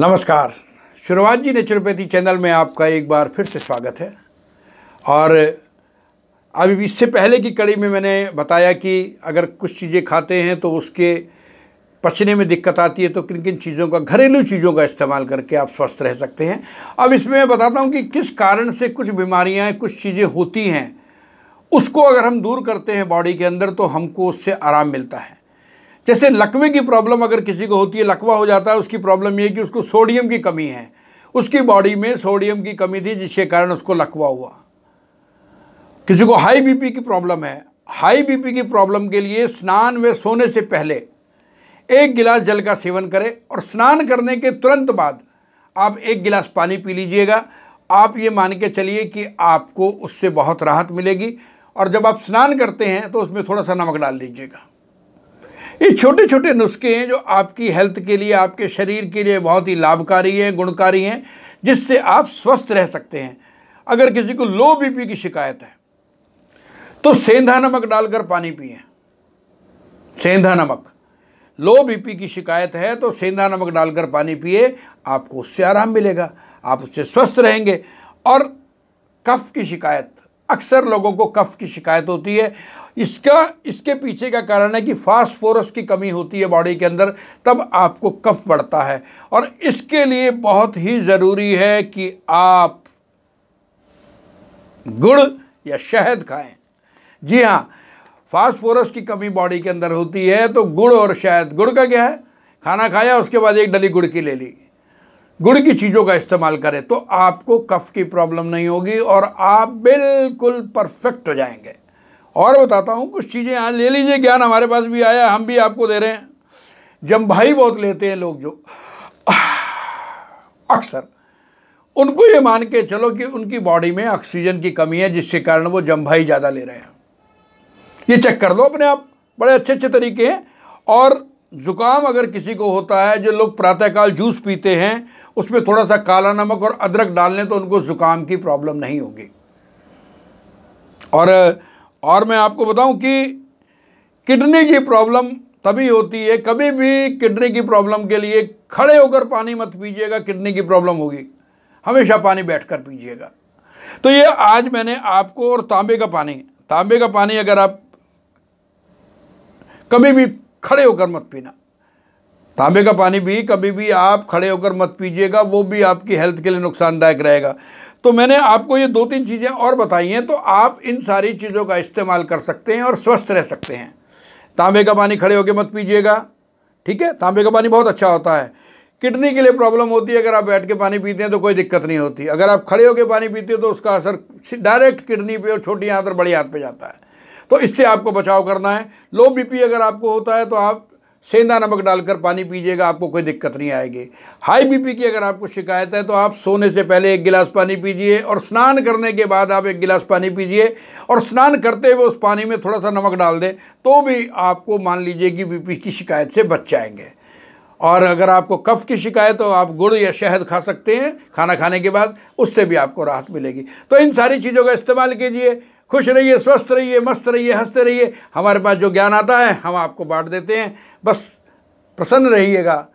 नमस्कार शुरुआत जी naturopathy channel में आपका एक बार फिर से स्वागत है और अभी इससे पहले की कड़ी में मैंने बताया कि अगर कुछ चीज़ें खाते हैं तो उसके पचने में दिक्कत आती है तो किन किन चीज़ों का घरेलू चीज़ों का इस्तेमाल करके आप स्वस्थ रह सकते हैं अब इसमें मैं बताता हूँ कि किस कारण से कुछ बीमारियाँ कुछ चीज़ें होती हैं उसको अगर हम दूर करते हैं बॉडी के अंदर तो हमको उससे आराम मिलता है जैसे लकवे की प्रॉब्लम अगर किसी को होती है लकवा हो जाता है उसकी प्रॉब्लम ये है कि उसको सोडियम की कमी है उसकी बॉडी में सोडियम की कमी थी जिसके कारण उसको लकवा हुआ किसी को हाई बीपी की प्रॉब्लम है हाई बीपी की प्रॉब्लम के लिए स्नान व सोने से पहले एक गिलास जल का सेवन करें और स्नान करने के तुरंत बाद आप एक गिलास पानी पी लीजिएगा आप ये मान के चलिए कि आपको उससे बहुत राहत मिलेगी और जब आप स्नान करते हैं तो उसमें थोड़ा सा नमक डाल दीजिएगा ये छोटे छोटे नुस्खे हैं जो आपकी हेल्थ के लिए आपके शरीर के लिए बहुत ही लाभकारी हैं गुणकारी हैं जिससे आप स्वस्थ रह सकते हैं अगर किसी को लो बीपी की शिकायत है तो सेंधा नमक डालकर पानी पिए सेंधा नमक लो बीपी की शिकायत है तो सेंधा नमक डालकर पानी पिए आपको उससे आराम मिलेगा आप उससे स्वस्थ रहेंगे और कफ की शिकायत अक्सर लोगों को कफ की शिकायत होती है इसका इसके पीछे का कारण है कि फास्फोरस की कमी होती है बॉडी के अंदर तब आपको कफ बढ़ता है और इसके लिए बहुत ही ज़रूरी है कि आप गुड़ या शहद खाएं जी हाँ फास्फोरस की कमी बॉडी के अंदर होती है तो गुड़ और शहद गुड़ का क्या है खाना खाया उसके बाद एक डली गुड़ की ले ली गुड़ की चीज़ों का इस्तेमाल करें तो आपको कफ की प्रॉब्लम नहीं होगी और आप बिल्कुल परफेक्ट हो जाएंगे और बताता हूँ कुछ चीज़ें यहाँ ले लीजिए ज्ञान हमारे पास भी आया हम भी आपको दे रहे हैं जम्भाई बहुत लेते हैं लोग जो अक्सर उनको ये मान के चलो कि उनकी बॉडी में ऑक्सीजन की कमी है जिसके कारण वो जम्भाई ज़्यादा ले रहे हैं ये चेक कर लो अपने आप बड़े अच्छे अच्छे तरीके हैं और ज़ुकाम अगर किसी को होता है जो लोग प्रातःकाल जूस पीते हैं उसमें थोड़ा सा काला नमक और अदरक डाल लें तो उनको ज़ुकाम की प्रॉब्लम नहीं होगी और और मैं आपको बताऊं कि किडनी की प्रॉब्लम तभी होती है कभी भी किडनी की प्रॉब्लम के लिए खड़े होकर पानी मत पीजिएगा किडनी की प्रॉब्लम होगी हमेशा पानी बैठ कर पीजिएगा तो ये आज मैंने आपको और तांबे का पानी तांबे का पानी अगर आप कभी भी खड़े होकर मत पीना तांबे का पानी भी कभी भी आप खड़े होकर मत पीजिएगा वो भी आपकी हेल्थ के लिए नुकसानदायक रहेगा तो मैंने आपको ये दो तीन चीज़ें और बताई हैं तो आप इन सारी चीज़ों का इस्तेमाल कर सकते हैं और स्वस्थ रह सकते हैं तांबे का पानी खड़े होकर मत पीजिएगा ठीक है तांबे का पानी बहुत अच्छा होता है किडनी के लिए प्रॉब्लम होती है अगर आप बैठ के पानी पीते हैं तो कोई दिक्कत नहीं होती अगर आप खड़े होकर पानी पीते हो तो उसका असर डायरेक्ट किडनी पे और छोटी आंत और बड़ी आंत पे जाता है तो इससे आपको बचाव करना है लो बीपी अगर आपको होता है तो आप सेंधा नमक डालकर पानी पीजिएगा आपको कोई दिक्कत नहीं आएगी हाई बीपी की अगर आपको शिकायत है तो आप सोने से पहले एक गिलास पानी पीजिए और स्नान करने के बाद आप एक गिलास पानी पीजिए और स्नान करते हुए उस पानी में थोड़ा सा नमक डाल दें तो भी आपको मान लीजिए कि बीपी की शिकायत से बच जाएंगे और अगर आपको कफ़ की शिकायत हो आप गुड़ या शहद खा सकते हैं खाना खाने के बाद उससे भी आपको राहत मिलेगी तो इन सारी चीज़ों का इस्तेमाल कीजिए खुश रहिए स्वस्थ रहिए मस्त रहिए हंसते रहिए हमारे पास जो ज्ञान आता है हम आपको बांट देते हैं बस प्रसन्न रहिएगा